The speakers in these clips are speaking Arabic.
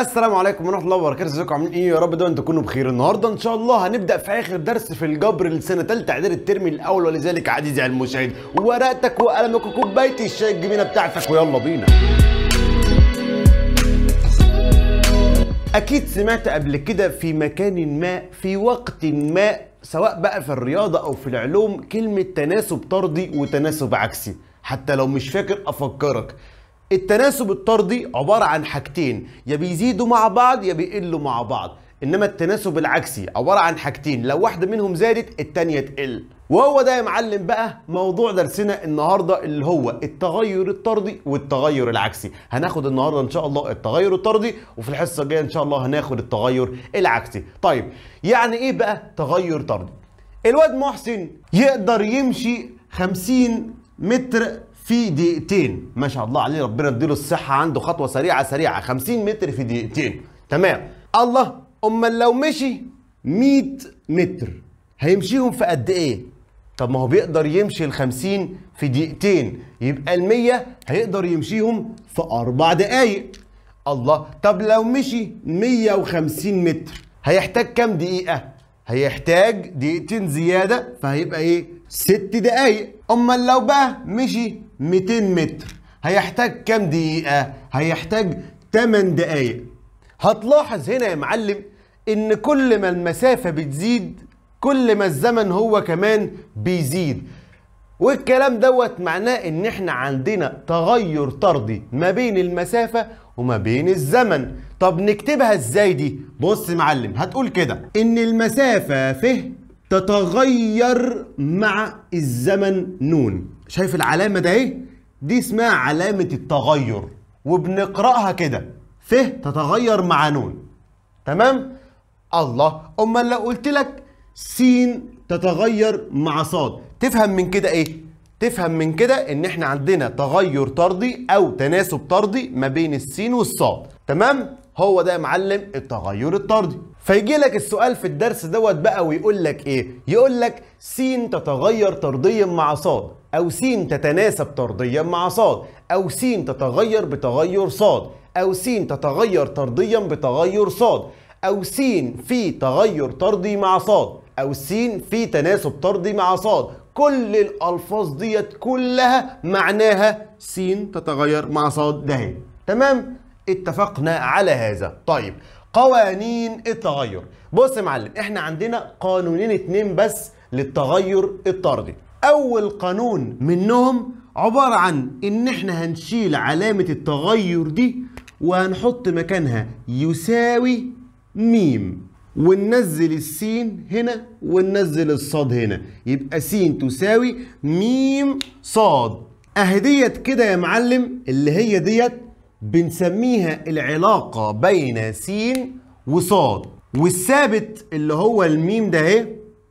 السلام عليكم ورحمه الله وبركاته ازيكم عاملين ايه يا رب دايما تكونوا بخير النهارده ان شاء الله هنبدا في اخر درس في الجبر لسنه ثالثه اعدادي الترم الاول ولذلك عزيزي المشاهد ورقتك وقلمك وكوبايه الشاي الجميله بتاعتك ويلا بينا اكيد سمعت قبل كده في مكان ما في وقت ما سواء بقى في الرياضه او في العلوم كلمه تناسب طردي وتناسب عكسي حتى لو مش فاكر افكرك التناسب الطردي عبارة عن حاجتين يا بيزيدوا مع بعض يا بيقلوا مع بعض انما التناسب العكسي عبارة عن حاجتين لو واحدة منهم زادت التانية تقل وهو ده يا معلم بقى موضوع درسنا النهارده اللي هو التغير الطردي والتغير العكسي هناخد النهارده ان شاء الله التغير الطردي وفي الحصه الجايه ان شاء الله هناخد التغير العكسي طيب يعني ايه بقى تغير طردي الواد محسن يقدر يمشي 50 متر في دقيقتين ما شاء الله عليه ربنا يديله الصحه عنده خطوه سريعه سريعه 50 متر في دقيقتين تمام الله امال لو مشي 100 متر هيمشيهم في قد ايه طب ما هو بيقدر يمشي ال 50 في دقيقتين يبقى ال 100 هيقدر يمشيهم في اربع دقائق الله طب لو مشي 150 متر هيحتاج كام دقيقه هيحتاج دقيقتين زياده فهيبقى ايه ست دقايق امال لو بقى مشي 200 متر هيحتاج كام دقيقة؟ هيحتاج 8 دقايق هتلاحظ هنا يا معلم ان كل ما المسافة بتزيد كل ما الزمن هو كمان بيزيد والكلام دوت معناه ان احنا عندنا تغير طردي ما بين المسافة وما بين الزمن طب نكتبها ازاي دي بص معلم هتقول كده ان المسافة ف تتغير مع الزمن نون شايف العلامه ده ايه دي اسمها علامه التغير وبنقراها كده ف تتغير مع نون تمام الله امال لو قلت لك س تتغير مع صاد تفهم من كده ايه تفهم من كده ان احنا عندنا تغير طردي او تناسب طردي ما بين السين والصاد تمام هو ده يا معلم التغير الطردي فيجي لك السؤال في الدرس دوت بقى ويقول لك ايه يقول لك س تتغير طرديا مع صاد أو س تتناسب طرديا مع ص أو س تتغير بتغير ص أو س تتغير طرديا بتغير ص أو س في تغير طردي مع ص أو س في تناسب طردي مع ص كل الألفاظ ديت كلها معناها س تتغير مع ص ده تمام اتفقنا على هذا طيب قوانين التغير بص يا معلم احنا عندنا قانونين اتنين بس للتغير الطردي اول قانون منهم عباره عن ان احنا هنشيل علامه التغير دي وهنحط مكانها يساوي ميم وننزل السين هنا وننزل الصاد هنا يبقى سين تساوي ميم صاد اهي ديت كده يا معلم اللي هي ديت بنسميها العلاقه بين سين وصاد والثابت اللي هو الميم ده اهي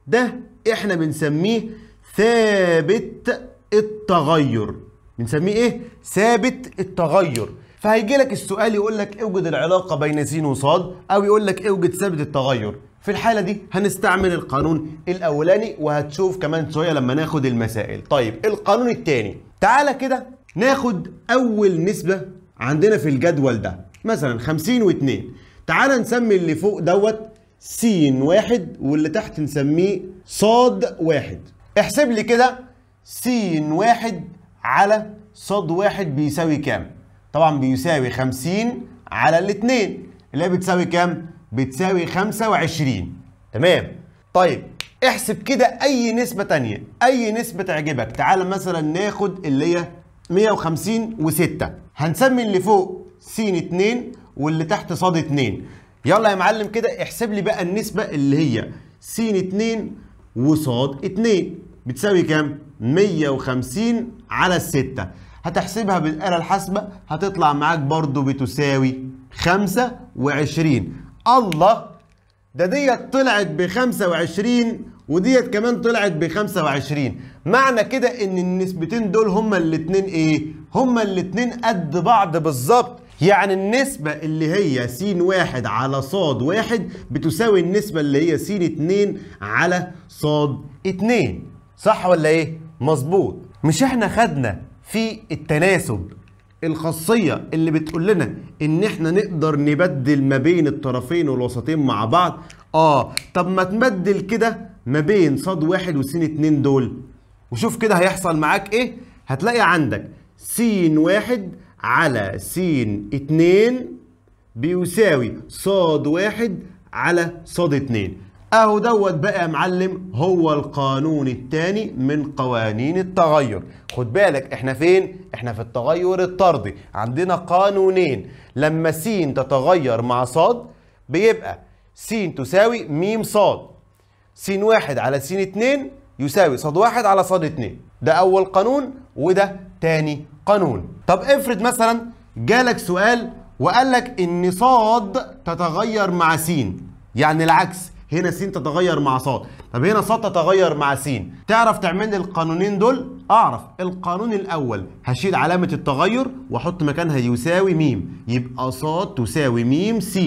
ده احنا بنسميه ثابت التغير بنسميه ايه ثابت التغير فهيجي لك السؤال يقول لك اوجد العلاقه بين س وص او يقول لك اوجد ثابت التغير في الحالة دي هنستعمل القانون الأولاني وهتشوف كمان شوية لما ناخد المسائل طيب القانون الثاني تعالى كده ناخد أول نسبة عندنا في الجدول ده مثلا 50 و2 تعالى نسمي اللي فوق دوت س واحد واللي تحت نسميه ص واحد احسب لي كده س واحد على ص واحد بيساوي كام؟ طبعا بيساوي 50 على الاثنين اللي هي بتساوي كام؟ بتساوي 25 تمام؟ طيب احسب كده اي نسبة تانية اي نسبة تعجبك تعال مثلا ناخد اللي هي 150 و6 هنسمي اللي فوق س 2 واللي تحت ص 2 يلا يا معلم كده احسب لي بقى النسبة اللي هي س 2 وصاد 2 بتساوي كام 150 على الستة هتحسبها بالآلة الحاسبة هتطلع معاك برضو بتساوي 25 الله ده ديت طلعت ب 25 وديت كمان طلعت ب 25 معنى كده ان النسبتين دول هما الاتنين ايه هما الاتنين قد بعض بالظبط يعني النسبة اللي هي س واحد على ص واحد بتساوي النسبة اللي هي س اتنين على ص اتنين صح ولا ايه؟ مظبوط مش احنا خدنا في التناسب الخاصية اللي بتقول لنا ان احنا نقدر نبدل ما بين الطرفين والوسطين مع بعض اه طب ما تبدل كده ما بين ص واحد وس اتنين دول وشوف كده هيحصل معاك ايه هتلاقي عندك س واحد على س 2 بيساوي ص 1 على ص 2 اهو دوت بقى يا معلم هو القانون الثاني من قوانين التغير خد بالك احنا فين احنا في التغير الطردي عندنا قانونين لما س تتغير مع ص بيبقى س تساوي م ص س 1 على س 2 يساوي ص 1 على ص 2 ده اول قانون وده تاني قانون طب افرض مثلا جالك سؤال وقال لك ان صاد تتغير مع س يعني العكس هنا س تتغير مع صاد طب هنا صاد تتغير مع س تعرف تعمل لي القانونين دول اعرف القانون الاول هشيل علامه التغير واحط مكانها يساوي ميم يبقى صاد تساوي ميم س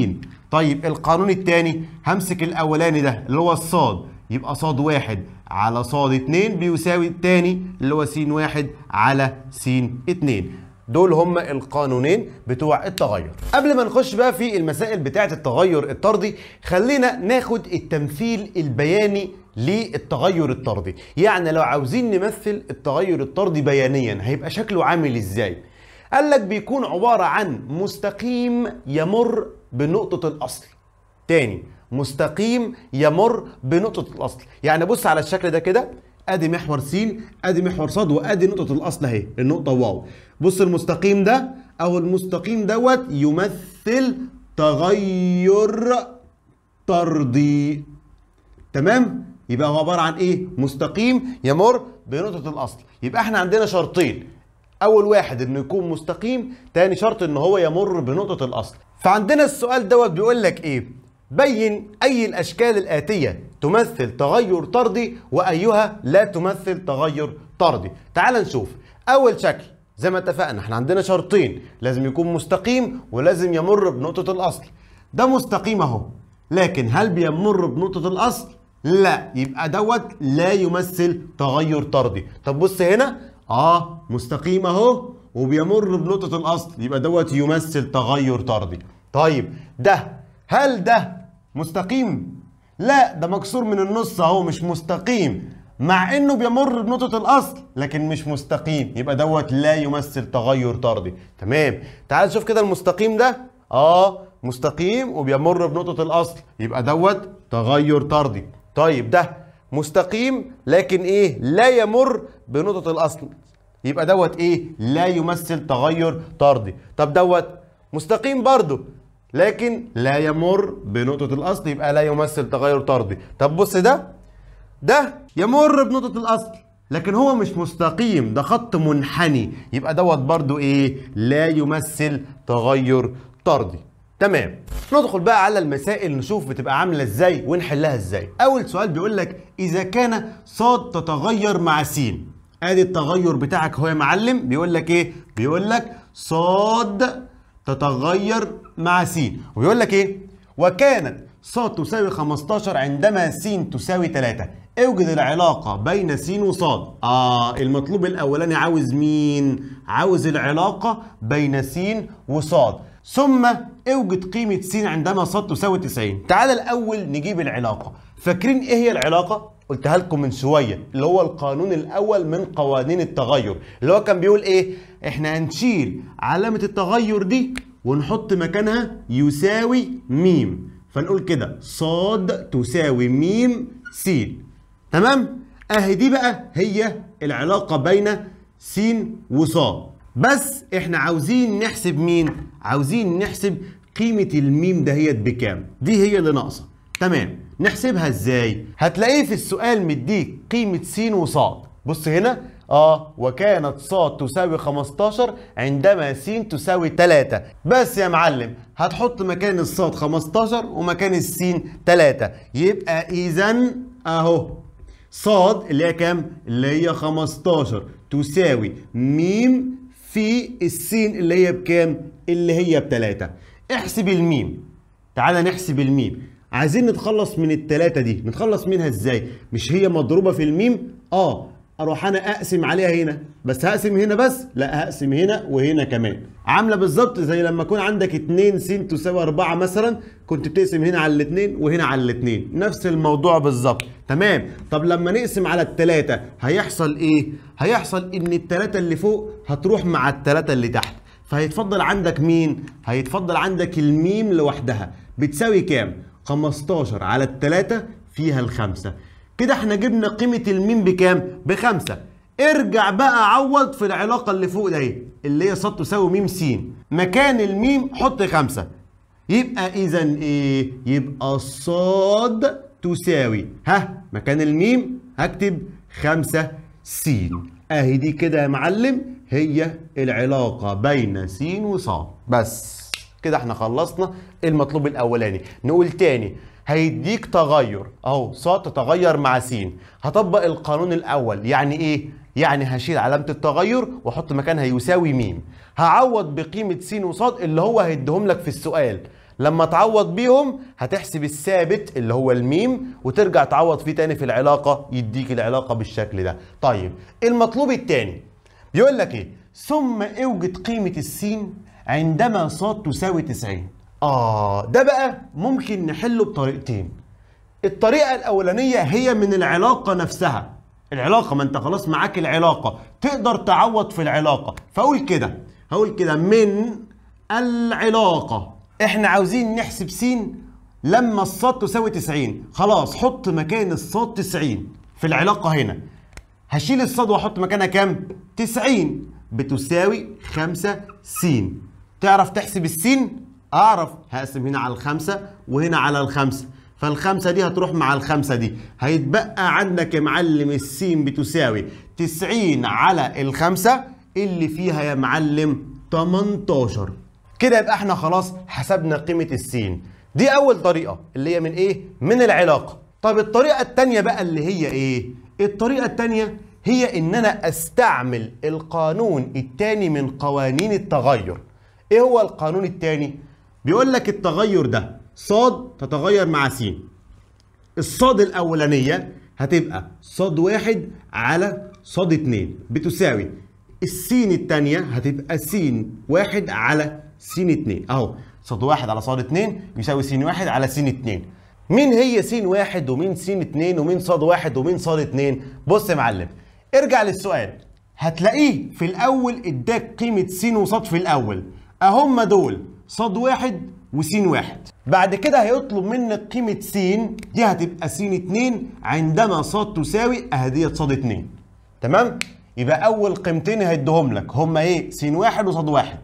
طيب القانون الثاني همسك الاولاني ده اللي هو الصاد يبقى ص واحد على ص اتنين بيساوي التاني اللي هو س واحد على س اتنين دول هما القانونين بتوع التغير قبل ما نخش بقى في المسائل بتاعه التغير الطردي خلينا ناخد التمثيل البياني للتغير الطردي يعني لو عاوزين نمثل التغير الطردي بيانيا هيبقى شكله عامل ازاي قال لك بيكون عباره عن مستقيم يمر بنقطه الاصل تاني مستقيم يمر بنقطه الاصل يعني بص على الشكل ده كده ادي محور س ادي محور ص وادي نقطه الاصل اهي النقطه واو بص المستقيم ده او المستقيم دوت يمثل تغير طردي تمام يبقى هو عباره عن ايه مستقيم يمر بنقطه الاصل يبقى احنا عندنا شرطين اول واحد انه يكون مستقيم تاني شرط ان هو يمر بنقطه الاصل فعندنا السؤال دوت بيقول لك ايه بين أي الأشكال الآتية تمثل تغير طردي وأيها لا تمثل تغير طردي تعال نشوف أول شكل زي ما اتفقنا احنا عندنا شرطين لازم يكون مستقيم ولازم يمر بنقطة الأصل ده مستقيم اهو لكن هل بيمر بنقطة الأصل؟ لا يبقى دوت لا يمثل تغير طردي طب بص هنا اه مستقيم اهو وبيمر بنقطة الأصل يبقى دوت يمثل تغير طردي طيب ده هل ده مستقيم؟ لا ده مكسور من النص اهو مش مستقيم مع انه بيمر بنقطه الاصل لكن مش مستقيم يبقى دوت لا يمثل تغير طردي تمام تعال شوف كده المستقيم ده اه مستقيم وبيمر بنقطه الاصل يبقى دوت تغير طردي طيب ده مستقيم لكن ايه لا يمر بنقطه الاصل يبقى دوت ايه لا يمثل تغير طردي طب دوت مستقيم برضه لكن لا يمر بنقطة الأصل يبقى لا يمثل تغير طردي طب بص ده ده يمر بنقطة الأصل لكن هو مش مستقيم ده خط منحني يبقى دوت برضو ايه لا يمثل تغير طردي تمام ندخل بقى على المسائل نشوف بتبقى عامله ازاي ونحلها ازاي اول سؤال بيقول لك اذا كان صاد تتغير مع س ادي التغير بتاعك هو يا معلم بيقول لك ايه بيقول لك صاد تتغير مع س ويقول لك ايه وكانت ص تساوي 15 عندما س تساوي 3 اوجد العلاقة بين س وص اه المطلوب الاولاني عاوز مين عاوز العلاقة بين س وص ثم اوجد قيمة س عندما ص تساوي 90 تعال الاول نجيب العلاقة فاكرين ايه هي العلاقة قلتها لكم من شويه اللي هو القانون الاول من قوانين التغير اللي هو كان بيقول ايه احنا هنشيل علامه التغير دي ونحط مكانها يساوي ميم فنقول كده صاد تساوي ميم سين تمام اهي دي بقى هي العلاقه بين س وصاد بس احنا عاوزين نحسب مين عاوزين نحسب قيمه الميم دهيت بكام دي هي اللي ناقصه تمام نحسبها ازاي هتلاقيه في السؤال مديك قيمه س وص بص هنا اه وكانت ص تساوي 15 عندما س تساوي 3 بس يا معلم هتحط مكان الصاد 15 ومكان السين 3 يبقى اذا اهو ص اللي هي كام اللي هي 15 تساوي م في الس اللي هي بكام اللي هي بتلاتة احسب الميم تعالى نحسب الميم عايزين نتخلص من التلاتة دي نتخلص منها ازاي مش هي مضروبة في الميم اه اروح انا اقسم عليها هنا بس هقسم هنا بس لا هقسم هنا وهنا كمان عامله بالظبط زي لما يكون عندك 2 س تساوي 4 مثلا كنت بتقسم هنا على الاتنين وهنا على الاتنين نفس الموضوع بالظبط تمام طب لما نقسم على الثلاثه هيحصل ايه هيحصل ان الثلاثه اللي فوق هتروح مع الثلاثه اللي تحت فهيتفضل عندك مين هيتفضل عندك الميم لوحدها بتساوي كام 15 على التلاتة فيها الخمسة كده احنا جبنا قيمة الميم بكام؟ بخمسة ارجع بقى عوض في العلاقة اللي فوق دي ايه؟ اللي هي ص تساوي ميم س مكان الميم حط خمسة يبقى إذا إيه؟ يبقى الصاد تساوي ها مكان الميم هكتب خمسة س أهي دي كده يا معلم هي العلاقة بين س وصاد بس كده احنا خلصنا المطلوب الاولاني نقول تاني هيديك تغير اهو ص تتغير مع س هطبق القانون الاول يعني ايه يعني هشيل علامه التغير واحط مكانها يساوي م هعوض بقيمه س وص اللي هو هيديهم لك في السؤال لما تعوض بيهم هتحسب الثابت اللي هو الميم وترجع تعوض فيه تاني في العلاقه يديك العلاقه بالشكل ده طيب المطلوب التاني بيقول لك ايه ثم اوجد قيمه السين عندما ص تساوي 90 آه ده بقى ممكن نحله بطريقتين الطريقة الأولانية هي من العلاقة نفسها العلاقة ما أنت خلاص معاك العلاقة تقدر تعوض في العلاقة فأقول كده هقول كده من العلاقة إحنا عاوزين نحسب س لما الصاد تساوي 90 خلاص حط مكان الصاد 90 في العلاقة هنا هشيل الصاد واحط مكانها كام؟ 90 بتساوي 5 س تعرف تحسب السين اعرف هقسم هنا على الخمسه وهنا على الخمسه فالخمسه دي هتروح مع الخمسه دي هيتبقى عندك يا معلم السين بتساوي 90 على الخمسه اللي فيها يا معلم 18 كده يبقى احنا خلاص حسبنا قيمه السين دي اول طريقه اللي هي من ايه من العلاقه طب الطريقه الثانيه بقى اللي هي ايه الطريقه الثانيه هي ان انا استعمل القانون الثاني من قوانين التغير ايه هو القانون الثاني بيقول لك التغير ده صاد تتغير مع س الصاد الاولانيه هتبقى صاد واحد على صاد اتنين بتساوي السين التانية هتبقى س واحد على س اتنين اهو صاد واحد على صاد اتنين يساوي س واحد على س اتنين مين هي س واحد ومين س اتنين ومين صاد واحد ومين صاد اتنين بص يا معلم ارجع للسؤال هتلاقيه في الاول اداك قيمه س وصاد في الاول اهم دول ص واحد وسين واحد بعد كده هيطلب منك قيمة س دي هتبقى س 2 عندما ص تساوي أهدية ص 2 تمام؟ يبقى أول قيمتين هيديهم لك هما إيه؟ س واحد وص واحد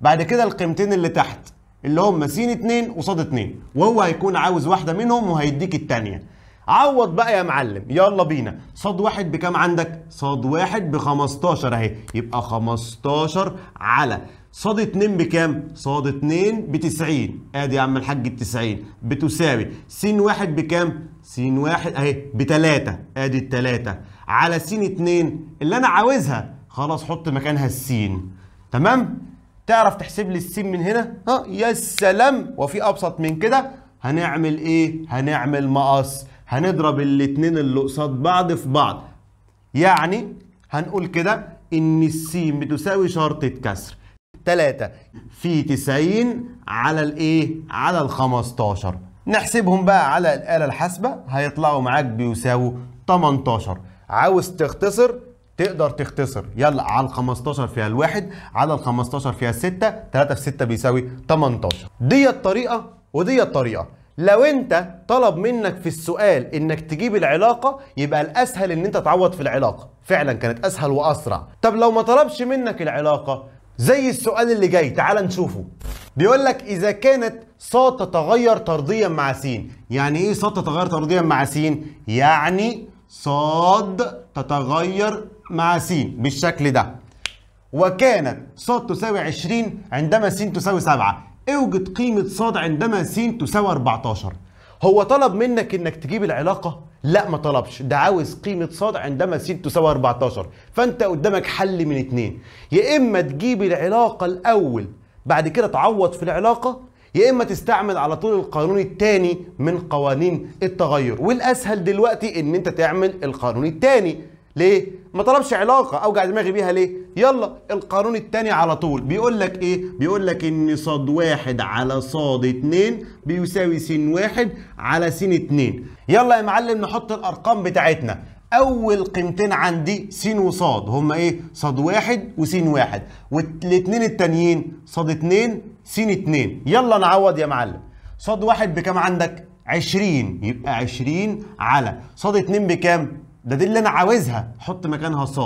بعد كده القيمتين اللي تحت اللي هما س 2 وص 2 وهو هيكون عاوز واحدة منهم وهيديك الثانيه عوض بقى يا معلم يلا بينا ص واحد بكام عندك؟ ص واحد ب 15 أهي يبقى 15 على صاد 2 بكام؟ صاد 2 ب 90 ادي يا عم الحاج ال 90 بتساوي س 1 بكام؟ س 1 اهي ب 3 ادي ال 3 على س 2 اللي انا عاوزها خلاص حط مكانها السين تمام؟ تعرف تحسب لي السين من هنا؟ ها يا سلام وفي ابسط من كده هنعمل ايه؟ هنعمل مقص هنضرب الاتنين اللي قصاد بعض في بعض يعني هنقول كده ان السين بتساوي شرطة كسر 3 في 90 على الايه على ال 15 نحسبهم بقى على الآلة الحاسبة هيطلعوا معاك بيساووا 18 عاوز تختصر تقدر تختصر يلا على ال 15 فيها الواحد على ال 15 فيها 6 3 في 6 بيساوي 18 دي الطريقة ودي الطريقة لو انت طلب منك في السؤال انك تجيب العلاقة يبقى الاسهل ان انت تعوض في العلاقة فعلا كانت اسهل واسرع طب لو ما طلبش منك العلاقة زي السؤال اللي جاي تعال نشوفه بيقول لك اذا كانت ص تتغير طرديا مع س يعني ايه ص تتغير طرديا مع س يعني ص تتغير مع س بالشكل ده وكانت ص تساوي 20 عندما س تساوي 7 اوجد قيمه ص عندما س تساوي 14 هو طلب منك انك تجيب العلاقه لا ما طلبش ده عاوز قيمه صاد عندما س تساوي 14 فانت قدامك حل من اتنين يا اما تجيب العلاقه الاول بعد كده تعوض في العلاقه يا اما تستعمل على طول القانون الثاني من قوانين التغير والاسهل دلوقتي ان انت تعمل القانون الثاني ليه ما طلبش علاقه اوجع دماغي بيها ليه يلا القانون الثاني على طول بيقول لك ايه بيقول لك ان صاد واحد على صاد اتنين بيساوي س واحد على س اتنين يلا يا معلم نحط الارقام بتاعتنا اول قيمتين عندي س وصاد هما ايه صاد واحد وس واحد والاتنين التانيين صاد اتنين س اتنين يلا نعوض يا معلم صاد واحد بكام عندك 20 يبقى 20 على صاد 2 بكام ده دي اللي انا عاوزها حط مكانها ص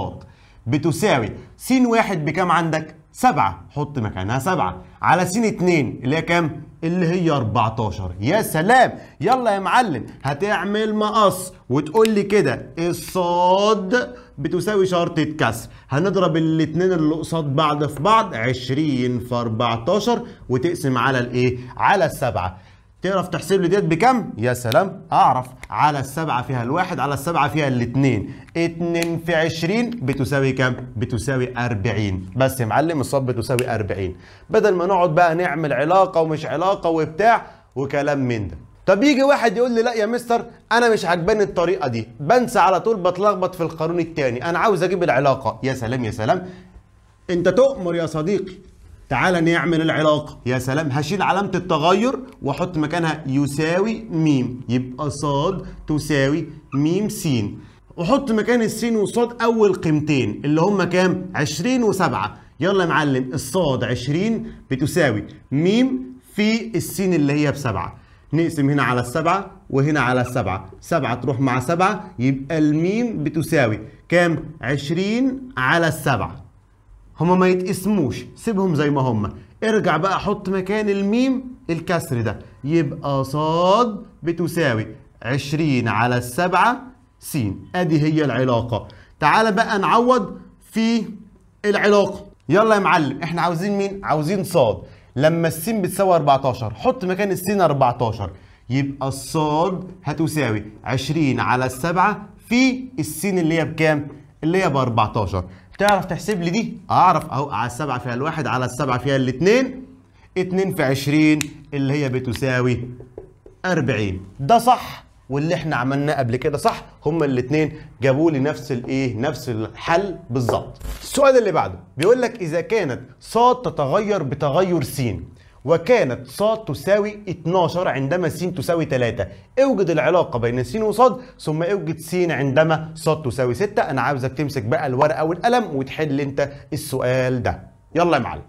بتساوي س واحد بكام عندك؟ سبعة حط مكانها سبعة على س اتنين اللي هي كام؟ اللي هي 14 يا سلام يلا يا معلم هتعمل مقص وتقول لي كده الصاد بتساوي شرطة كسر هنضرب الاتنين اللي قصاد بعض في بعض 20 في 14 وتقسم على الايه؟ على السبعة تعرف تحسب لي ديت بكام؟ يا سلام اعرف على السبعه فيها الواحد على السبعه فيها الاثنين 2 في 20 بتساوي كام؟ بتساوي 40 بس يا معلم الصاد بتساوي 40 بدل ما نقعد بقى نعمل علاقه ومش علاقه وبتاع وكلام من ده طب يجي واحد يقول لي لا يا مستر انا مش عجباني الطريقه دي بنسى على طول بتلخبط في القانون التاني انا عاوز اجيب العلاقه يا سلام يا سلام انت تؤمر يا صديقي تعال نعمل العلاقة يا سلام هشيل علامة التغير واحط مكانها يساوي ميم يبقى صاد تساوي ميم س وحط مكان السين والصاد اول قيمتين اللي هم كام 20 و7 يلا يا معلم الصاد 20 بتساوي ميم في السين اللي هي بسبعة نقسم هنا على السبعة وهنا على السبعة سبعة تروح مع سبعة يبقى الميم بتساوي كام 20 على السبعة هما ما يتقسموش سيبهم زي ما هما ارجع بقى حط مكان الميم الكسر ده يبقى صاد بتساوي 20 على السبعة س ادي هي العلاقة تعالى بقى نعوض في العلاقة يلا يا معلم احنا عاوزين مين عاوزين صاد لما السين بتساوي 14 حط مكان السين 14 يبقى الصاد هتساوي 20 على السبعة في السين اللي هي بكام اللي هي ب 14 تعرف تحسب لي دي اعرف اهو على السبعه فيها الواحد على السبعه فيها الاثنين 2 في 20 اللي هي بتساوي 40 ده صح واللي احنا عملناه قبل كده صح هما الاثنين جابوا لي نفس الايه نفس الحل بالظبط السؤال اللي بعده بيقول لك اذا كانت ص تتغير بتغير س وكانت ص تساوي 12 عندما س تساوي 3 اوجد العلاقه بين س وص ثم اوجد س عندما ص تساوي 6 انا عاوزك تمسك بقى الورقه والقلم وتحل انت السؤال ده يلا يا معلم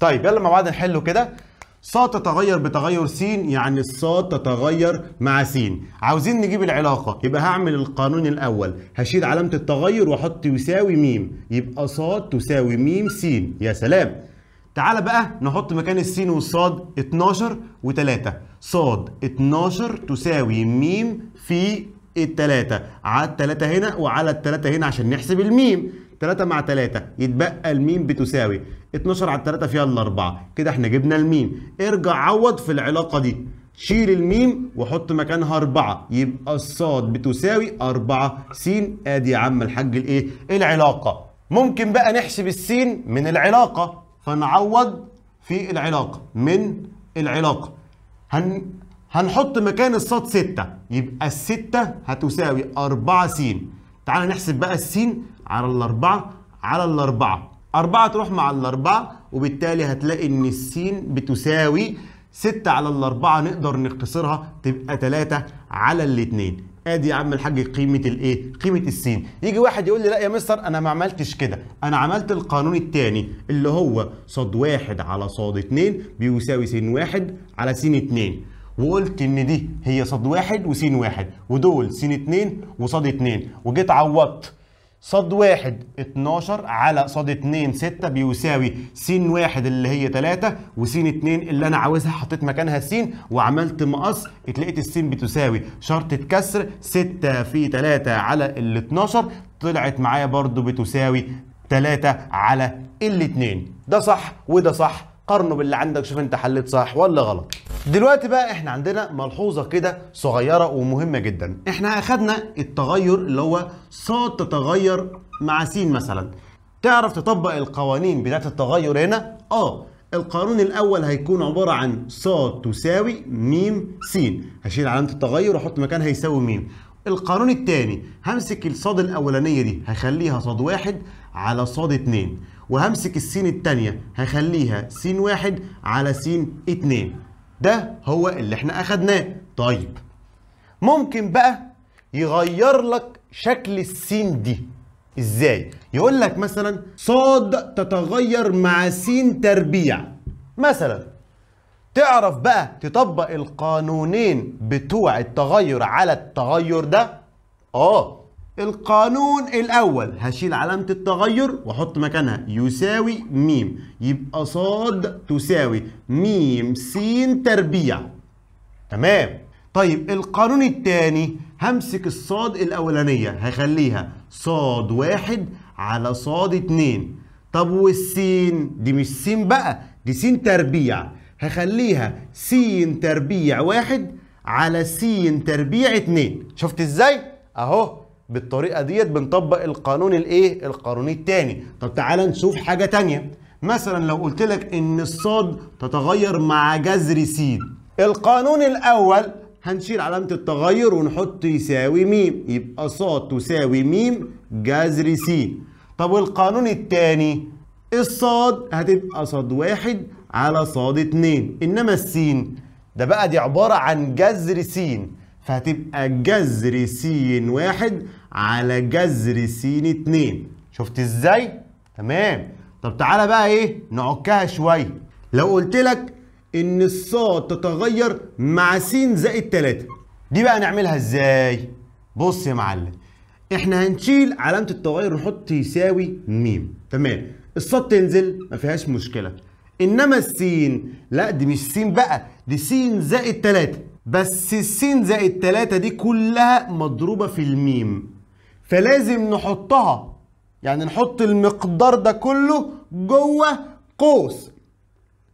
طيب يلا مع بعض نحله كده ص تتغير بتغير س يعني الص تتغير مع س عاوزين نجيب العلاقة يبقى هعمل القانون الأول هشيل علامة التغير وأحط يساوي م يبقى ص تساوي م س يا سلام تعال بقى نحط مكان السين والصاد 12 و3 ص 12 تساوي م في التلاتة على التلاتة هنا وعلى التلاتة هنا عشان نحسب الميم 3 مع 3 يتبقى الميم بتساوي 12 على 3 فيها ال 4 كده احنا جبنا الميم ارجع عوض في العلاقه دي شيل الميم وحط مكانها 4 يبقى الصاد بتساوي 4 س ادي يا عم الحاج الايه العلاقه ممكن بقى نحسب السين من العلاقه فنعوض في العلاقه من العلاقه هن هنحط مكان الصاد 6 يبقى الستة هتساوي 4 س تعال نحسب بقى السين على الأربعة على الأربعة أربعة تروح مع الأربعة وبالتالي هتلاقي إن السين بتساوي ستة على الأربعة نقدر نختصرها تبقى تلاتة على الاتنين ادي يا عم الحاج قيمه الايه قيمه السين يجي واحد يقول لي لا يا مستر انا ما عملتش كده انا عملت القانون الثاني اللي هو ص واحد على ص اتنين بيساوي س واحد على س اتنين وقلت ان دي هي ص واحد وس واحد ودول س اتنين وص اتنين وجيت عوضت صد واحد 12 على صد 2 6 بيساوي س واحد اللي هي 3 وس 2 اللي انا عاوزها حطيت مكانها س وعملت مقص اتلقيت الس بتساوي شرط كسر 6 في 3 على ال 12 طلعت معايا برضو بتساوي 3 على ال 2 ده صح وده صح قارنه باللي عندك شوف انت حليت صح ولا غلط دلوقتي بقى احنا عندنا ملحوظه كده صغيره ومهمه جدا احنا اخدنا التغير اللي هو ص تتغير مع س مثلا تعرف تطبق القوانين بتاعت التغير هنا اه القانون الاول هيكون عباره عن ص تساوي م س هشيل علامه التغير واحط مكانها يساوي م القانون الثاني همسك الصاد الاولانيه دي هخليها صاد واحد على صاد اتنين وهمسك السين التانية هخليها س واحد على س اتنين ده هو اللي احنا اخدناه طيب ممكن بقى يغير لك شكل السين دي ازاي يقول لك مثلا صاد تتغير مع س تربيع مثلا تعرف بقى تطبق القانونين بتوع التغير على التغير ده اه القانون الأول هشيل علامة التغير وأحط مكانها يساوي ميم يبقى صاد تساوي ميم سين تربيع تمام طيب القانون الثاني همسك الصاد الأولانية هخليها صاد واحد على صاد اتنين طب والسين دي مش سين بقى دي سين تربيع هخليها سين تربيع واحد على سين تربيع اتنين شفت ازاي؟ اهو بالطريقه ديت بنطبق القانون الايه القانون الثاني طب تعالى نشوف حاجه ثانيه مثلا لو قلت لك ان الصاد تتغير مع جذر س القانون الاول هنشيل علامه التغير ونحط يساوي م يبقى ص تساوي م جذر س طب والقانون الثاني الصاد هتبقى صاد واحد على صاد اتنين انما السين ده بقى دي عباره عن جذر س فهتبقى جذر س واحد على جذر س اتنين شفت ازاي؟ تمام طب تعالى بقى ايه نعكها شويه لو قلت لك ان الصاد تتغير مع س زائد 3 دي بقى نعملها ازاي؟ بص يا معلم احنا هنشيل علامه التغير ونحط يساوي م تمام الصاد تنزل ما فيهاش مشكله انما السين لا دي مش سين بقى دي س زائد 3 بس السين زائد 3 دي كلها مضروبة في الميم فلازم نحطها يعني نحط المقدار ده كله جوه قوس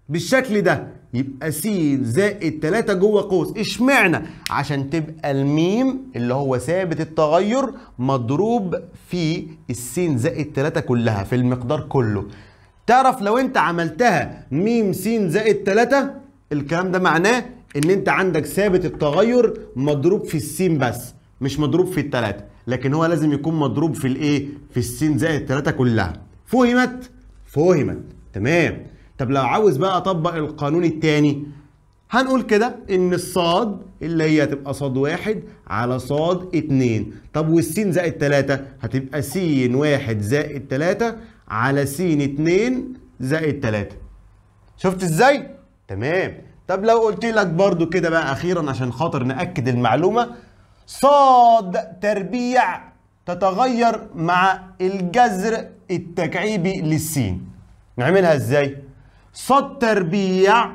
بالشكل ده يبقى س زائد 3 جوه قوس اشمعنى عشان تبقى الميم اللي هو ثابت التغير مضروب في السين زائد 3 كلها في المقدار كله تعرف لو انت عملتها ميم س زائد 3 الكلام ده معناه ان انت عندك ثابت التغير مضروب في السين بس مش مضروب في الثلاثة لكن هو لازم يكون مضروب في الايه في السين زائد الثلاثة كلها فهمت فهمت تمام طب لو عاوز بقى اطبق القانون الثاني هنقول كده ان الصاد اللي هي هتبقى صاد واحد على صاد اتنين طب والسين زائد تلاتة هتبقى سين واحد زائد تلاتة على سين اتنين زائد تلاتة شفت ازاي؟ تمام طب لو قلت لك برضو كده بقى اخيرا عشان خاطر ناكد المعلومه صاد تربيع تتغير مع الجذر التكعيبي للسين نعملها ازاي صاد تربيع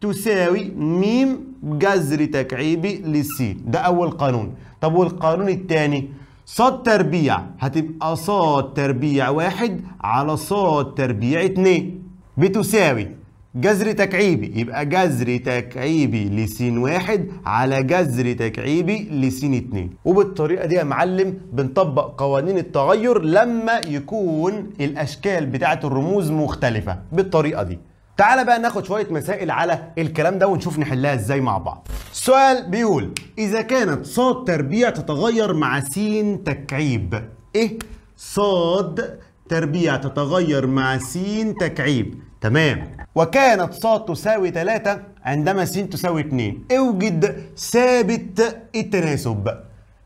تساوي ميم جذر تكعيبي للسين ده اول قانون طب والقانون الثاني صاد تربيع هتبقى صاد تربيع واحد على صاد تربيع اتنين بتساوي جذر تكعيبي يبقى جذر تكعيبي لسين واحد على جذر تكعيبي لسين اتنين وبالطريقة دي يا معلم بنطبق قوانين التغير لما يكون الأشكال بتاعة الرموز مختلفة بالطريقة دي تعال بقى ناخد شوية مسائل على الكلام ده ونشوف نحلها ازاي مع بعض السؤال بيقول إذا كانت صاد تربيع تتغير مع سين تكعيب إيه؟ صاد تربيع تتغير مع سين تكعيب تمام وكانت ص تساوي 3 عندما س تساوي 2 اوجد ثابت التناسب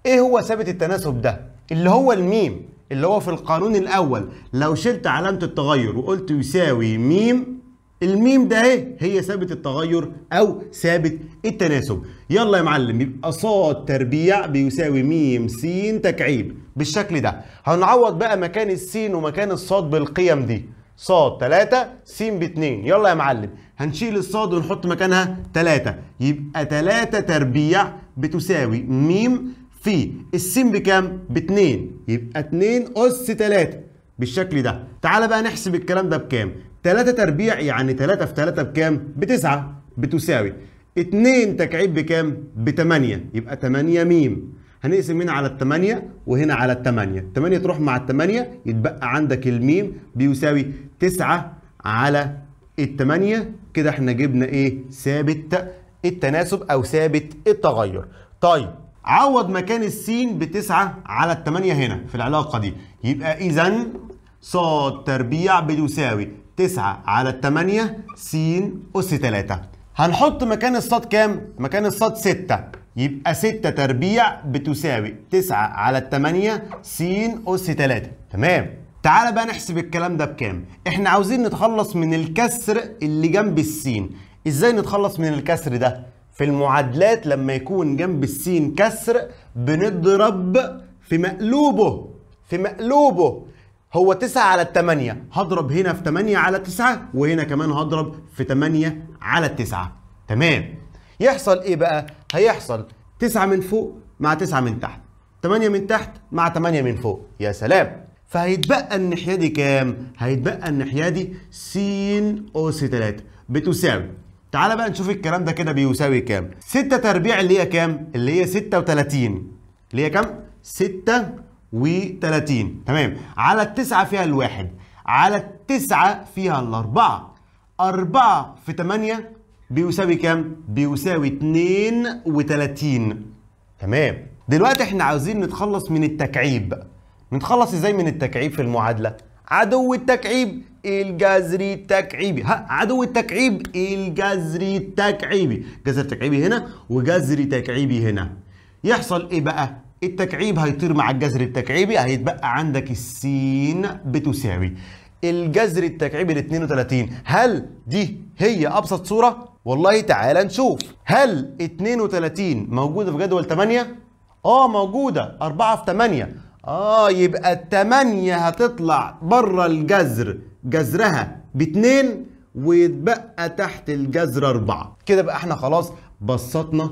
ايه هو ثابت التناسب ده اللي هو الميم اللي هو في القانون الاول لو شلت علامه التغير وقلت يساوي ميم الميم ده ايه هي ثابت التغير او ثابت التناسب يلا يا معلم يبقى ص تربيع بيساوي م س تكعيب بالشكل ده هنعوض بقى مكان السين ومكان الصاد بالقيم دي صاد 3 س ب 2 يلا يا معلم هنشيل الصاد ونحط مكانها 3 يبقى 3 تربيع بتساوي م في الس بكام؟ ب 2 يبقى 2 أس 3 بالشكل ده تعال بقى نحسب الكلام ده بكام؟ 3 تربيع يعني 3 في 3 بكام؟ ب 9 بتساوي 2 تكعيب بكام؟ ب 8 يبقى 8 م هنقسم هنا على الثمانية وهنا على الثمانية الثمانية تروح مع الثمانية يتبقى عندك الميم بيساوي تسعة على الثمانية كده احنا جبنا ايه ثابت التناسب او ثابت التغير طيب عوض مكان السين بتسعة على الثمانية هنا في العلاقة دي يبقى اذا ص تربيع بتساوي تسعة على الثمانية س أس 3 هنحط مكان الصاد كام؟ مكان الصاد 6 يبقى 6 تربيع بتساوي 9 على 8 س أس 3 تمام تعال بقى نحسب الكلام ده بكام احنا عاوزين نتخلص من الكسر اللي جنب السين ازاي نتخلص من الكسر ده في المعادلات لما يكون جنب السين كسر بنضرب في مقلوبه في مقلوبه هو 9 على 8 هضرب هنا في 8 على 9 وهنا كمان هضرب في 8 على 9 تمام يحصل ايه بقى هيحصل 9 من فوق مع 9 من تحت 8 من تحت مع 8 من فوق يا سلام فهيتبقى الناحيه دي كام هيتبقى الناحيه دي س اس 3 بتساوي تعالى بقى نشوف الكلام ده كده بيساوي كام 6 تربيع اللي هي كام اللي هي 36 اللي هي كام 36 تمام على التسعة فيها الواحد على التسعة فيها الأربعة أربعة في 8 بيساوي كام؟ بيساوي 32 تمام دلوقتي احنا عاوزين نتخلص من التكعيب نتخلص ازاي من التكعيب في المعادلة؟ عدو التكعيب الجذري التكعيبي ها عدو التكعيب الجذري التكعيبي جذر تكعيبي هنا وجذر تكعيبي هنا يحصل ايه بقى؟ التكعيب هيطير مع الجذر التكعيبي هيتبقى عندك السين بتساوي الجذر التكعيبي ل 32 هل دي هي ابسط صوره والله تعالى نشوف هل 32 موجوده في جدول 8 اه موجوده 4 في 8 اه يبقى ال 8 هتطلع بره الجذر جذرها 2 ويتبقى تحت الجذر 4 كده بقى احنا خلاص بسطنا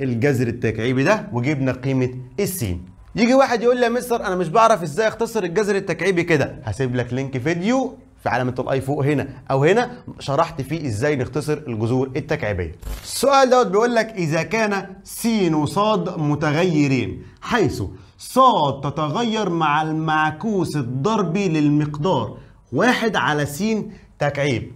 الجذر التكعيبي ده وجبنا قيمة السين يجي واحد يقول لي يا مستر انا مش بعرف ازاي اختصر الجذر التكعيبي كده هسيب لك لينك فيديو في علامه الاي فوق هنا او هنا شرحت فيه ازاي نختصر الجذور التكعيبيه السؤال دوت بيقول لك اذا كان س وص متغيرين حيث ص تتغير مع المعكوس الضربي للمقدار واحد على س تكعيب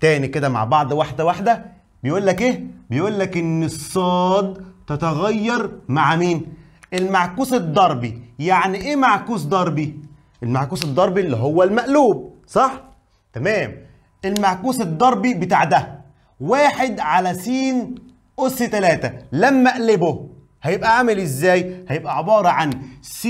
تاني كده مع بعض واحده واحده بيقول لك ايه بيقول لك ان الصاد تتغير مع مين المعكوس الضربي يعني ايه معكوس ضربي المعكوس الضربي اللي هو المقلوب صح تمام المعكوس الضربي بتاع ده واحد على س أس 3 لما أقلبه هيبقى عامل إزاي؟ هيبقى عبارة عن س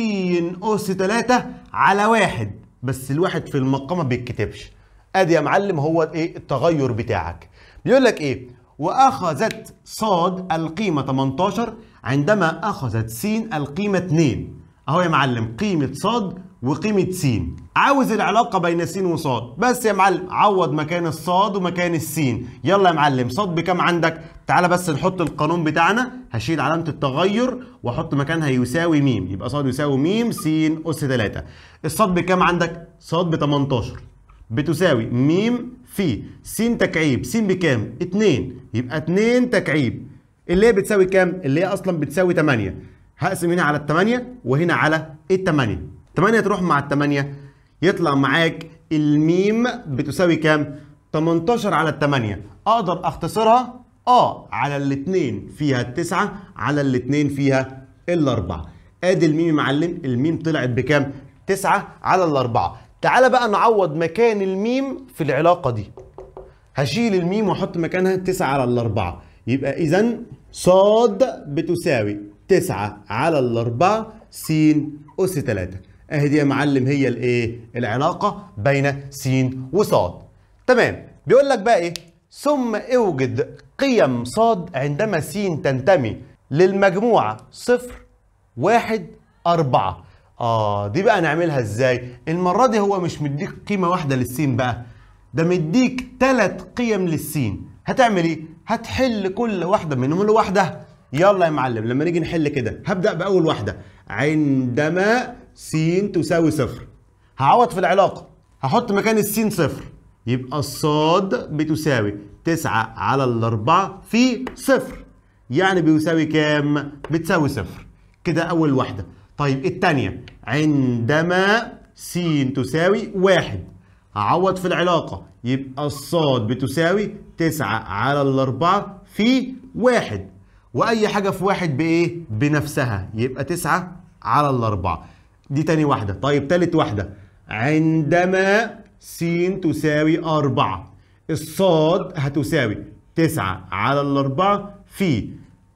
أس 3 على واحد بس الواحد في المقامة بيتكتبش أدي يا معلم هو إيه التغير بتاعك بيقول لك إيه؟ وأخذت صاد القيمة 18 عندما أخذت س القيمة 2 أهو يا معلم قيمة ص وقيمة س عاوز العلاقة بين س وص بس يا معلم عوض مكان الصاد ومكان السين يلا يا معلم ص بكام عندك تعالى بس نحط القانون بتاعنا هشيل علامة التغير واحط مكانها يساوي م يبقى ص يساوي م س أس 3 الص بكام عندك ص ب 18 بتساوي م في س تكعيب س بكام 2 يبقى 2 تكعيب اللي هي بتساوي كام؟ اللي هي اصلا بتساوي 8 هقسم هنا على ال 8 وهنا على ال 8 8 تروح مع ال 8 يطلع معاك الميم بتساوي كام؟ 18 على ال 8 اقدر اختصرها اه على الاثنين فيها التسعة على الاثنين فيها الاربعة ادي الميم يا معلم الميم طلعت بكام؟ 9 على الاربعة تعالى بقى نعوض مكان الميم في العلاقة دي هشيل الميم واحط مكانها 9 على الاربعة يبقى اذا ص بتساوي 9 على الأربعة س أس 3 أهي دي يا معلم هي الإيه؟ العلاقة بين س وص تمام بيقول لك بقى إيه؟ ثم اوجد قيم ص عندما س تنتمي للمجموعة صفر واحد أربعة آه دي بقى نعملها إزاي؟ المرة دي هو مش مديك قيمة واحدة للسين بقى ده مديك ثلاث قيم للسين هتعمل ايه؟ هتحل كل واحده منهم لوحدة يلا يا معلم لما نيجي نحل كده هبدا باول واحده عندما س تساوي صفر هعوض في العلاقه هحط مكان السين صفر يبقى الصاد بتساوي تسعة على الأربعة في صفر يعني بيساوي كام؟ بتساوي صفر كده أول واحدة طيب الثانية عندما س تساوي واحد هعوض في العلاقة يبقى الصاد بتساوي 9 على الأربعة في واحد وأي حاجة في واحد بإيه؟ بنفسها يبقى 9 على الأربعة دي تاني واحدة طيب تالت واحدة عندما س تساوي أربعة الصاد هتساوي 9 على الأربعة في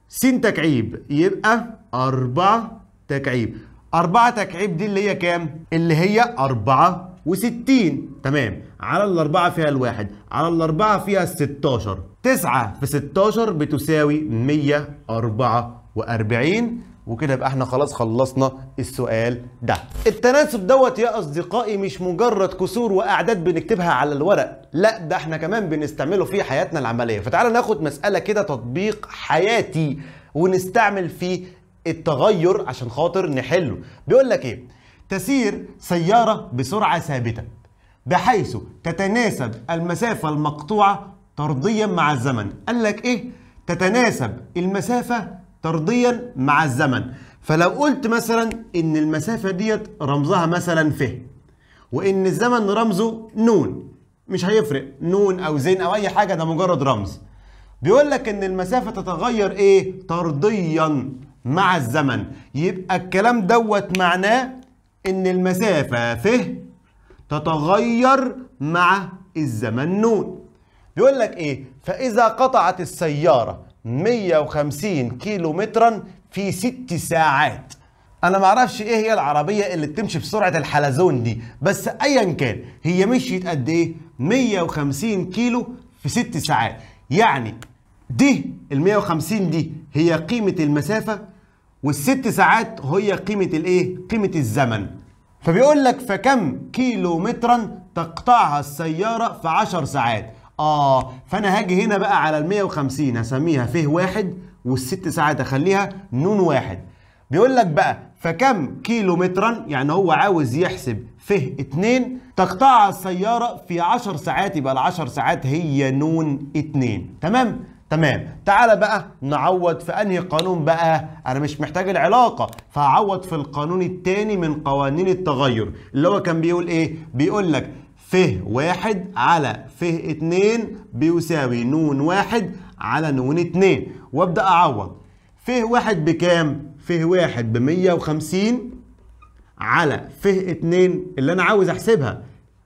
س تكعيب يبقى 4 تكعيب 4 تكعيب دي اللي هي كام؟ اللي هي 4 و60 تمام على الأربعة فيها الواحد على الأربعة فيها 16 9 في 16 بتساوي 144 وكده يبقى احنا خلاص خلصنا السؤال ده التناسب دوت يا اصدقائي مش مجرد كسور واعداد بنكتبها على الورق لا ده احنا كمان بنستعمله في حياتنا العمليه فتعال ناخد مساله كده تطبيق حياتي ونستعمل فيه التغير عشان خاطر نحله بيقول لك ايه تسير سيارة بسرعة ثابتة بحيث تتناسب المسافة المقطوعة طرديا مع الزمن قال لك ايه تتناسب المسافة طرديا مع الزمن فلو قلت مثلا ان المسافة ديت رمزها مثلا ف وان الزمن رمزه نون مش هيفرق نون او زين او اي حاجة ده مجرد رمز بيقول لك ان المسافة تتغير ايه طرديا مع الزمن يبقى الكلام دوت معناه إن المسافة ف تتغير مع الزمن نون بيقول لك إيه فإذا قطعت السيارة 150 كيلو مترا في ست ساعات انا ما اعرفش ايه هي العربيه اللي بتمشي بسرعه الحلزون دي بس ايا كان هي مشيت قد ايه 150 كيلو في ست ساعات يعني دي ال 150 دي هي قيمه المسافه والست ساعات هي قيمة الايه؟ قيمة الزمن فبيقول لك فكم كيلو مترا تقطعها السيارة في 10 ساعات اه فانا هاجي هنا بقى على ال 150 هسميها فيه واحد والست ساعات اخليها نون واحد بيقول لك بقى فكم كيلو مترا يعني هو عاوز يحسب فيه اتنين تقطعها السيارة في 10 ساعات يبقى ال 10 ساعات هي نون اتنين تمام تمام تعال بقى نعوض في انهي قانون بقى انا مش محتاج العلاقه فهعوض في القانون الثاني من قوانين التغير اللي هو كان بيقول ايه بيقول لك ف واحد على ف اتنين بيساوي نون واحد على نون اتنين وابدا اعوض ف واحد بكام ف واحد ب 150 على ف اتنين اللي انا عاوز احسبها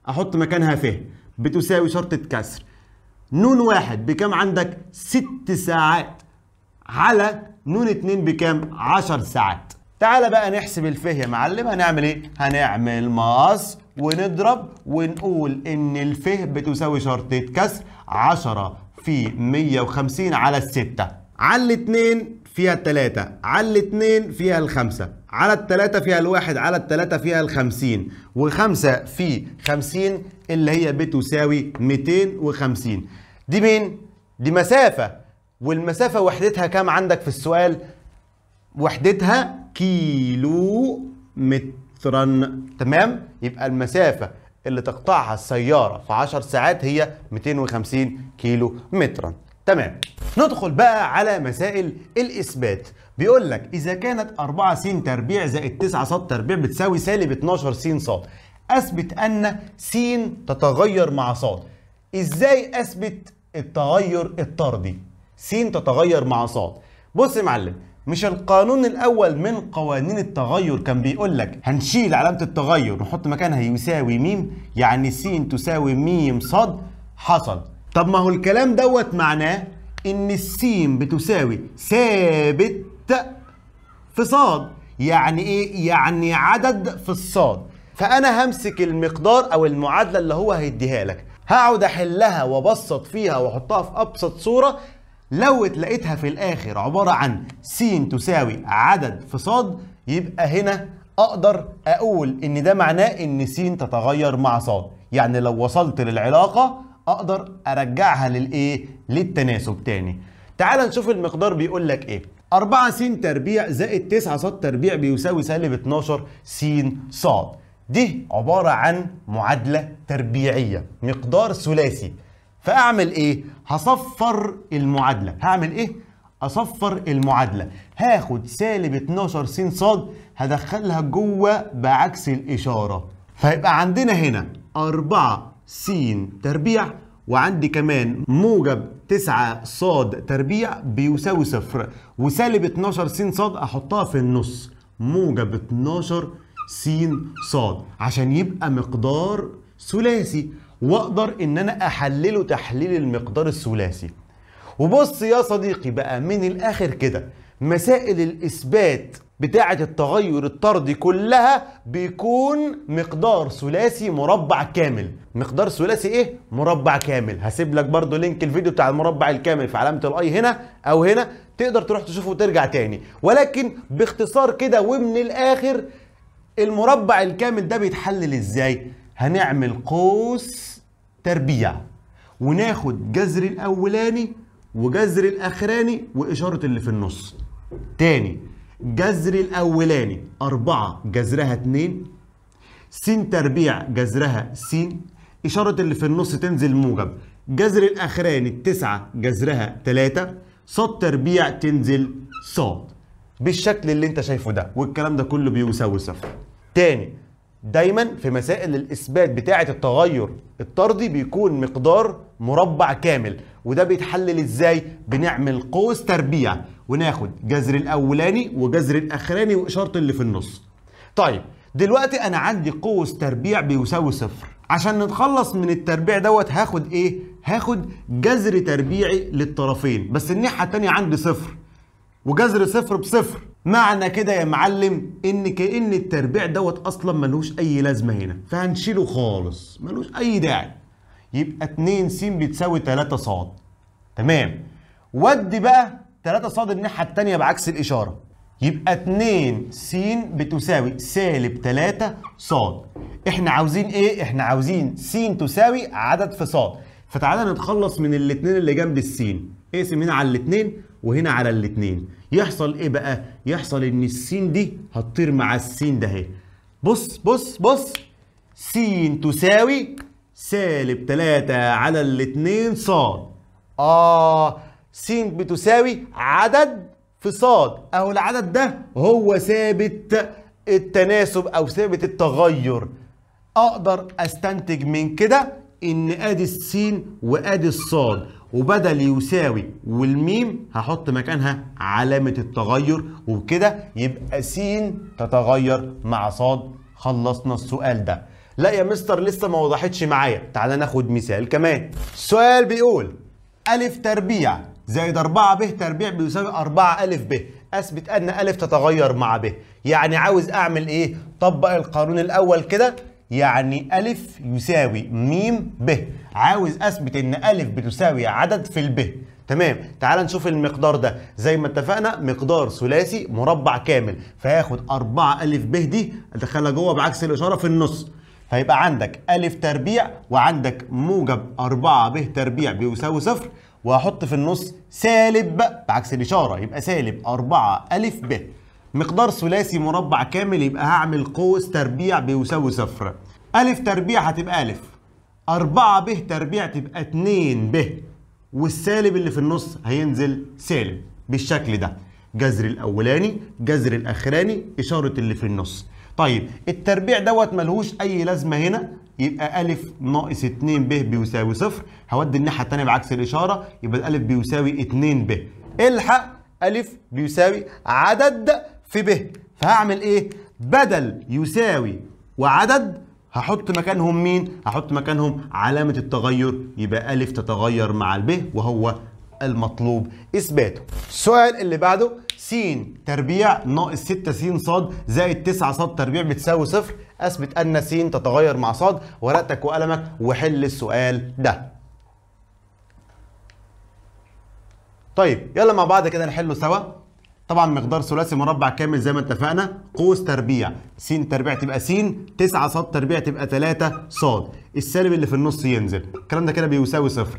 احط مكانها ف بتساوي شرطه كسر نون واحد بكام عندك ست ساعات على نون اتنين بكام عشر ساعات تعالى بقى نحسب الفه يا معلم هنعمل ايه هنعمل مقص ونضرب ونقول ان الفه بتساوي شرطة كسر 10 في 150 على الستة على الاتنين فيها التلاتة على الاتنين فيها الخمسة على الثلاثة فيها الواحد على الثلاثة فيها الخمسين وخمسة في خمسين اللي هي بتساوي 250 دي مين؟ دي مسافة والمسافة وحدتها كام عندك في السؤال؟ وحدتها كيلو مترا تمام؟ يبقى المسافة اللي تقطعها السيارة في 10 ساعات هي 250 كيلو مترا تمام ندخل بقى على مسائل الإثبات بيقول لك اذا كانت 4 س تربيع زائد 9 ص تربيع بتساوي سالب 12 س ص اثبت ان س تتغير مع ص ازاي اثبت التغير الطردي س تتغير مع ص بص يا معلم مش القانون الاول من قوانين التغير كان بيقول لك هنشيل علامه التغير ونحط مكانها يساوي م يعني س تساوي م ص حصل طب ما هو الكلام دوت معناه ان السين بتساوي ثابت في صاد يعني ايه يعني عدد في الصاد فانا همسك المقدار او المعادله اللي هو هيديها لك هقعد احلها وابسط فيها واحطها في ابسط صوره لو اتلقيتها في الاخر عباره عن س تساوي عدد في صاد يبقى هنا اقدر اقول ان ده معناه ان س تتغير مع صاد يعني لو وصلت للعلاقه اقدر ارجعها للايه للتناسب تاني تعال نشوف المقدار بيقول لك ايه 4 س تربيع زائد 9 ص تربيع بيساوي سالب 12 س ص دي عبارة عن معادلة تربيعية مقدار ثلاثي فأعمل إيه؟ هصفر المعادلة هعمل إيه؟ أصفر المعادلة هاخد سالب 12 س ص هدخلها جوه بعكس الإشارة فهيبقى عندنا هنا 4 س تربيع وعندي كمان موجب 9 ص تربيع بيساوي صفر وسالب 12 س ص احطها في النص موجب 12 س ص عشان يبقى مقدار ثلاثي واقدر ان انا احلله تحليل المقدار الثلاثي وبص يا صديقي بقى من الاخر كده مسائل الإثبات بتاعة التغير الطردي كلها بيكون مقدار ثلاثي مربع كامل مقدار ثلاثي ايه مربع كامل هسيب لك برضو لينك الفيديو بتاع المربع الكامل في علامة الاي هنا او هنا تقدر تروح تشوفه وترجع تاني ولكن باختصار كده ومن الاخر المربع الكامل ده بيتحلل ازاي هنعمل قوس تربيع وناخد جذر الاولاني وجذر الاخراني واشارة اللي في النص تاني جذر الأولاني أربعة جذرها اتنين س تربيع جذرها س إشارة اللي في النص تنزل موجب جذر الأخراني التسعة جذرها تلاتة ص تربيع تنزل ص بالشكل اللي انت شايفه ده والكلام ده كله بيساوي صفر تاني دايما في مسائل الاثبات بتاعه التغير الطردي بيكون مقدار مربع كامل وده بيتحلل ازاي بنعمل قوس تربيع وناخد جذر الاولاني وجذر الاخراني واشاره اللي في النص طيب دلوقتي انا عندي قوس تربيع بيساوي صفر عشان نتخلص من التربيع دوت هاخد ايه هاخد جذر تربيعي للطرفين بس الناحيه الثانيه عندي صفر وجذر صفر بصفر معنى كده يا معلم ان كان التربيع دوت اصلا ملوش اي لازمه هنا فهنشيله خالص ملوش اي داعي يبقى 2 س بتساوي 3 ص تمام ودي بقى 3 ص الناحيه الثانيه بعكس الاشاره يبقى 2 س بتساوي سالب 3 ص احنا عاوزين ايه احنا عاوزين س تساوي عدد في ص فتعالى نتخلص من الاثنين اللي جنب السين اقسم هنا على الاثنين وهنا على الاثنين يحصل ايه بقى يحصل ان السين دي هتطير مع السين ده اهي بص بص بص س تساوي سالب 3 على الاثنين ص اه س بتساوي عدد في ص اهو العدد ده هو ثابت التناسب او ثابت التغير اقدر استنتج من كده ان ادي السين وادي الصاد وبدل يساوي والميم هحط مكانها علامة التغير وبكده يبقى س تتغير مع ص خلصنا السؤال ده لا يا مستر لسه ما وضحتش معايا تعالى ناخد مثال كمان السؤال بيقول ا تربيع زائد 4 ب تربيع بيساوي 4 أ ب أثبت أن أ تتغير مع ب يعني عاوز أعمل إيه؟ طبق القانون الأول كده يعني أ يساوي م ب عاوز أثبت إن أ بتساوي عدد في ال ب تمام تعال نشوف المقدار ده زي ما اتفقنا مقدار ثلاثي مربع كامل فهاخد 4 أ ب دي أدخلها جوه بعكس الإشارة في النص فيبقى عندك أ تربيع وعندك موجب 4 ب تربيع بيساوي صفر وهحط في النص سالب بعكس الإشارة يبقى سالب 4 ألف ب مقدار ثلاثي مربع كامل يبقى هعمل قوس تربيع بيساوي صفر ألف تربيع هتبقى ألف 4 ب تربيع تبقى 2 ب والسالب اللي في النص هينزل سالب بالشكل ده جذر الاولاني جذر الاخراني اشاره اللي في النص طيب التربيع دوت ملهوش اي لازمه هنا يبقى أ ناقص 2 ب بيساوي صفر هودي الناحية التانية بعكس الإشارة يبقى الألف بيساوي 2 ب الحق أ بيساوي عدد في ب فهعمل إيه؟ بدل يساوي وعدد هحط مكانهم مين؟ هحط مكانهم علامة التغير يبقى أ تتغير مع ب وهو المطلوب إثباته. السؤال اللي بعده س تربيع ناقص 6 س ص زائد 9 ص تربيع بتساوي صفر اثبت ان س تتغير مع ص ورقتك وقلمك وحل السؤال ده طيب يلا مع بعض كده نحله سوا طبعا مقدار ثلاثي مربع كامل زي ما اتفقنا قوس تربيع س تربيع تبقى س 9 ص تربيع تبقى 3 ص السالب اللي في النص ينزل الكلام ده كده بيساوي صفر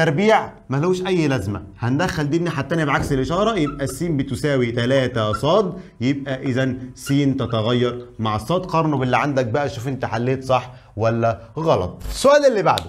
تربيع ملوش اي لازمه هندخل دي الناحيه الثانيه بعكس الاشاره يبقى س بتساوي 3 ص يبقى اذا س تتغير مع ص قارنه باللي عندك بقى شوف انت حليت صح ولا غلط السؤال اللي بعده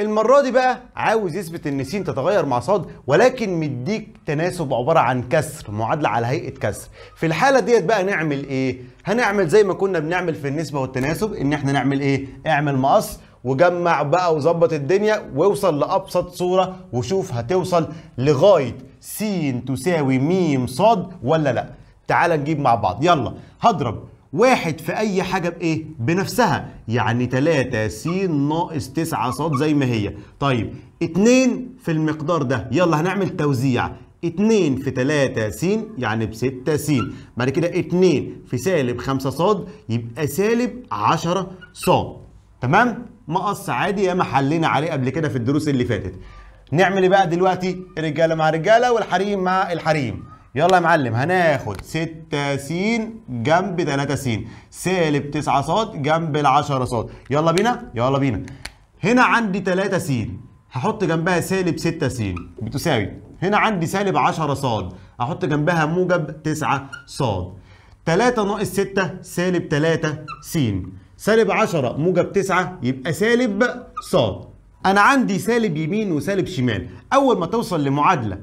المرة دي بقى عاوز يثبت ان س تتغير مع ص ولكن مديك تناسب عبارة عن كسر معادلة على هيئة كسر في الحالة ديت بقى نعمل ايه؟ هنعمل زي ما كنا بنعمل في النسبة والتناسب ان احنا نعمل ايه؟ اعمل مقص وجمع بقى وظبط الدنيا ووصل لابسط صوره وشوف هتوصل لغايه س تساوي م ص ولا لا تعال نجيب مع بعض يلا هضرب واحد في اي حاجه بايه بنفسها يعني 3 س ناقص 9 ص زي ما هي طيب 2 في المقدار ده يلا هنعمل توزيع 2 في 3 س يعني ب 6 س بعد كده 2 في سالب 5 ص يبقى سالب 10 ص تمام مقص عادي ياما حلينا عليه قبل كده في الدروس اللي فاتت نعمل ايه بقى دلوقتي رجاله مع رجاله والحريم مع الحريم يلا يا معلم هناخد 6 س جنب 3 س سالب 9 ص جنب ال 10 ص يلا بينا يلا بينا هنا عندي 3 س هحط جنبها سالب 6 س بتساوي هنا عندي سالب 10 ص هحط جنبها موجب 9 ص 3 ناقص 6 سالب 3 س سالب 10 موجب 9 يبقى سالب ص انا عندي سالب يمين وسالب شمال اول ما توصل لمعادله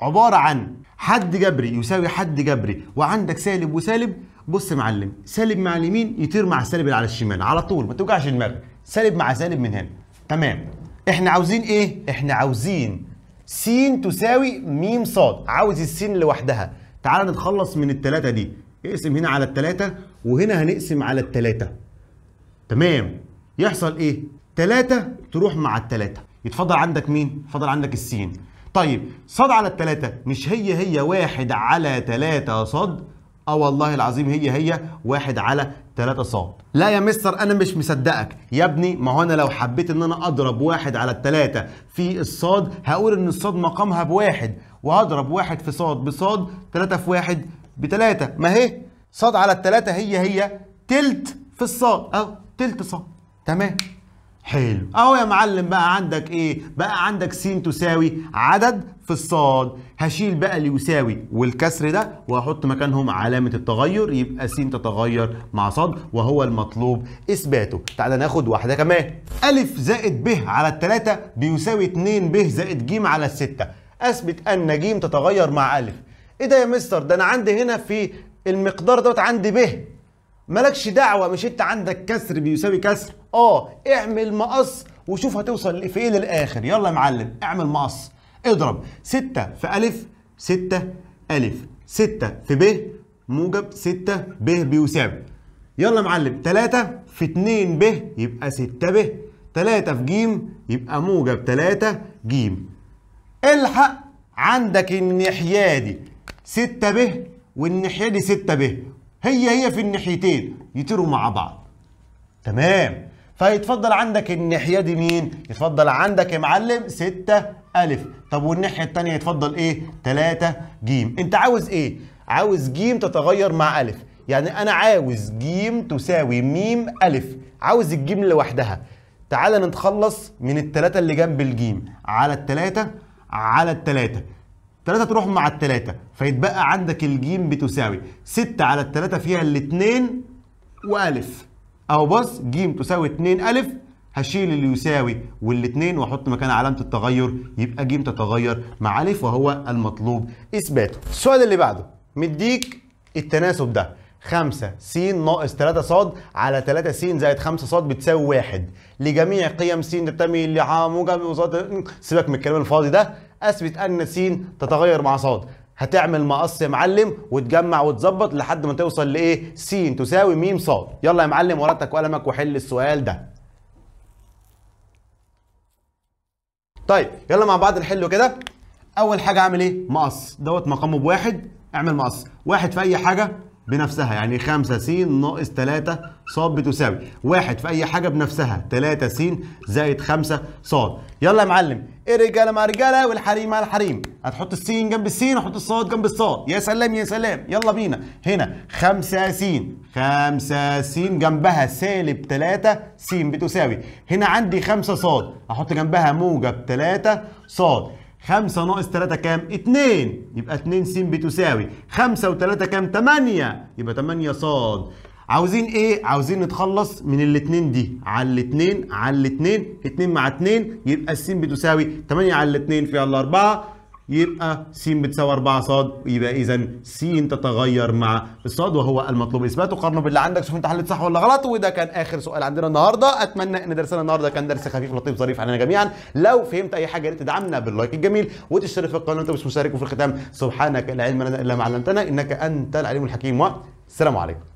عباره عن حد جبري يساوي حد جبري وعندك سالب وسالب بص يا معلم سالب مع اليمين يطير مع السالب اللي على الشمال على طول ما توجعش دماغك سالب مع سالب من هنا تمام احنا عاوزين ايه احنا عاوزين س تساوي م ص عاوز السين لوحدها تعال نتخلص من الثلاثه دي اقسم هنا على الثلاثه وهنا هنقسم على الثلاثه تمام يحصل ايه؟ تلاتة تروح مع التلاتة يتفضل عندك مين؟ يتفضل عندك السين طيب صاد على التلاتة مش هي هي واحد على تلاتة صاد اه والله العظيم هي هي واحد على تلاتة صاد لا يا مستر انا مش مصدقك يا ابني ما هو انا لو حبيت ان انا اضرب واحد على التلاتة في الصاد هقول ان الصاد مقامها بواحد وهضرب واحد في صاد بصاد تلاتة في واحد بتلاتة ما هي صاد على التلاتة هي هي تلت في الصاد اهو تلت ص تمام حلو اهو يا معلم بقى عندك ايه بقى عندك س تساوي عدد في الصاد هشيل بقى اللي يساوي والكسر ده واحط مكانهم علامه التغير يبقى س تتغير مع صاد وهو المطلوب اثباته تعالى ناخد واحده كمان ا زائد ب على الثلاثه بيساوي 2 ب زائد ج على السته اثبت ان ج تتغير مع ا ايه ده يا مستر ده انا عندي هنا في المقدار دوت عندي ب مالكش دعوه مش انت عندك كسر بيساوي كسر اه اعمل مقص وشوف هتوصل في ايه للاخر يلا يا معلم اعمل مقص اضرب 6 في الف 6 الف 6 في ب موجب 6 ب بيساوي يلا يا معلم 3 في 2 ب يبقى 6 ب 3 في ج يبقى موجب 3 ج الحق عندك النحيادي ستة 6 ب والنحيادي ستة 6 ب هي هي في الناحيتين يطيروا مع بعض تمام فيتفضل عندك الناحيه دي مين يتفضل عندك يا معلم 6 الف طب والناحيه الثانيه يتفضل ايه 3 ج انت عاوز ايه عاوز ج تتغير مع الف يعني انا عاوز ج تساوي م الف عاوز الجيم لوحدها تعال نتخلص من الثلاثه اللي جنب الجيم على الثلاثه على الثلاثه 3 تروح مع الثلاثة فيتبقى عندك الجيم بتساوي 6 على الثلاثة فيها الاثنين وألف أهو بص جيم تساوي 2 ألف هشيل اللي يساوي والاثنين واحط مكان علامه التغير يبقى جيم تتغير مع الف وهو المطلوب اثباته. السؤال اللي بعده مديك التناسب ده 5 س ناقص 3 ص على 3 س زائد 5 ص بتساوي 1 لجميع قيم س تنتمي لعام وجميع سيبك من الكلام الفاضي ده اثبت ان س تتغير مع ص هتعمل مقص يا معلم وتجمع وتظبط لحد ما توصل لايه س تساوي م ص يلا يا معلم ورقتك وقلمك وحل السؤال ده طيب يلا مع بعض نحله كده اول حاجه اعمل ايه مقص دوت مقامه بواحد اعمل مقص واحد في اي حاجه بنفسها يعني 5 س ناقص 3 ص بتساوي واحد في اي حاجه بنفسها 3 س زائد 5 ص يلا يا معلم الرجاله إيه مع الرجاله والحريم مع الحريم هتحط السين جنب السين وحط الصاد جنب الصاد يا سلام يا سلام يلا بينا هنا 5 س 5 س جنبها سالب 3 س بتساوي هنا عندي 5 ص احط جنبها موجب 3 ص 5 ناقص 3 كام؟ 2 يبقى 2 س بتساوي 5 و3 كام؟ 8 يبقى 8 ص عاوزين ايه؟ عاوزين نتخلص من الاثنين دي على الاثنين على الاثنين 2 مع 2 يبقى الس بتساوي 8 على الاثنين فيها 4 يبقى س بتساوي 4 ص يبقى اذا س تتغير مع الصاد وهو المطلوب اثباته قارنه باللي عندك شوف انت حليت صح ولا غلط وده كان اخر سؤال عندنا النهارده اتمنى ان درسنا النهارده كان درس خفيف لطيف ظريف علينا جميعا لو فهمت اي حاجه تدعمنا باللايك الجميل وتشترك في القناه وتبقى مش مشترك وفي الختام سبحانك لا علم لنا الا ما علمتنا انك انت العليم الحكيم والسلام عليكم